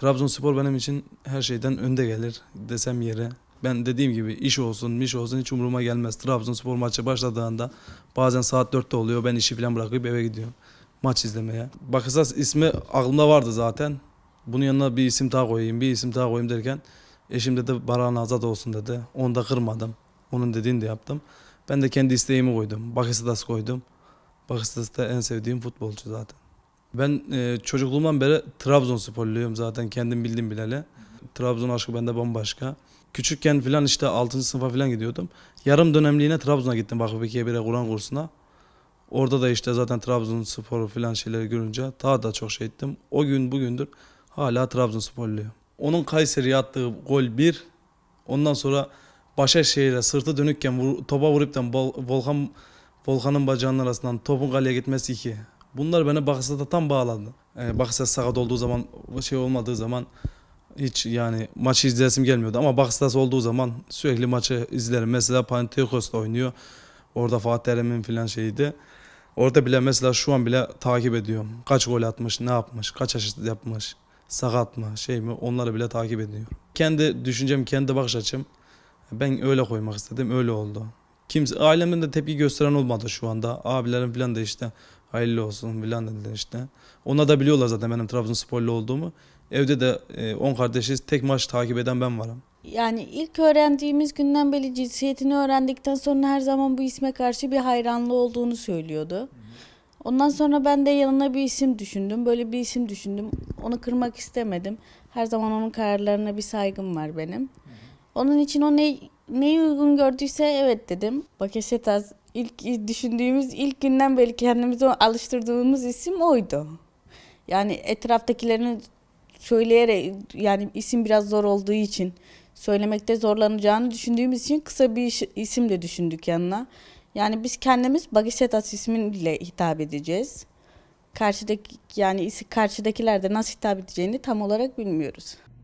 Trabzonspor benim için her şeyden önde gelir desem yere. Ben dediğim gibi iş olsun, miş olsun hiç umuruma gelmez. Trabzonspor maçı başladığında bazen saat 4'te oluyor. Ben işi falan bırakıp eve gidiyorum maç izlemeye. Bakısas ismi aklımda vardı zaten. Bunun yanına bir isim daha koyayım, bir isim daha koyayım derken eşim dedi Baran Azat olsun dedi. Onu da kırmadım. Onun dediğini de yaptım. Ben de kendi isteğimi koydum. Bakısas koydum. Bakısas da en sevdiğim futbolcu zaten. Ben e, çocukluğumdan beri Trabzonsporluyum zaten kendim bildim bileli. Trabzon aşkı bende bambaşka. Küçükken filan işte 6. sınıfa falan gidiyordum. Yarım dönemliğine Trabzon'a gittim Bakırbeki'ye bir Kur'an kursuna. Orada da işte zaten Trabzonspor'u falan şeyleri görünce daha da çok şey ettim. O gün bugündür hala Trabzonsporluyum. Onun Kayseri'ye attığı gol 1. Ondan sonra Başakşehir'e sırtı dönükken topa vurup da Volkan Volkan'ın bacağının arasından topun kaleye gitmesi 2. Bunlar bana Bakırsaat'a bağladı. Ee, Bakırsaat sakat olduğu zaman, şey olmadığı zaman hiç yani maçı izlesim gelmiyordu. Ama Bakırsaat olduğu zaman sürekli maçı izlerim. Mesela Panathinaikos'ta oynuyor. Orada Fatih Terim'in filan şeydi. Orada bile mesela şu an bile takip ediyorum. Kaç gol atmış, ne yapmış, kaç asist yapmış, sakat mı, şey mi onları bile takip ediyorum. Kendi düşüncem, kendi bakış açım. Ben öyle koymak istedim, öyle oldu. Kimse, ailemden de tepki gösteren olmadı şu anda. Abilerim falan da işte hayırlı olsun filan dediler işte. Ona da biliyorlar zaten benim Trabzonsporlu olduğumu. Evde de 10 e, kardeşiz tek maç takip eden ben varım. Yani ilk öğrendiğimiz günden beri cinsiyetini öğrendikten sonra her zaman bu isme karşı bir hayranlığı olduğunu söylüyordu. Ondan sonra ben de yanına bir isim düşündüm. Böyle bir isim düşündüm. Onu kırmak istemedim. Her zaman onun kararlarına bir saygım var benim. Onun için o ne, neyi uygun gördüyse evet dedim. Bakesetas ilk düşündüğümüz ilk günden beri kendimize alıştırdığımız isim oydu. Yani etraftakilerini söyleyerek yani isim biraz zor olduğu için söylemekte zorlanacağını düşündüğümüz için kısa bir isim de düşündük yanına. Yani biz kendimiz Bagisetas isminle hitap edeceğiz. Karşıdaki yani karşıdakilerde nasıl hitap edeceğini tam olarak bilmiyoruz.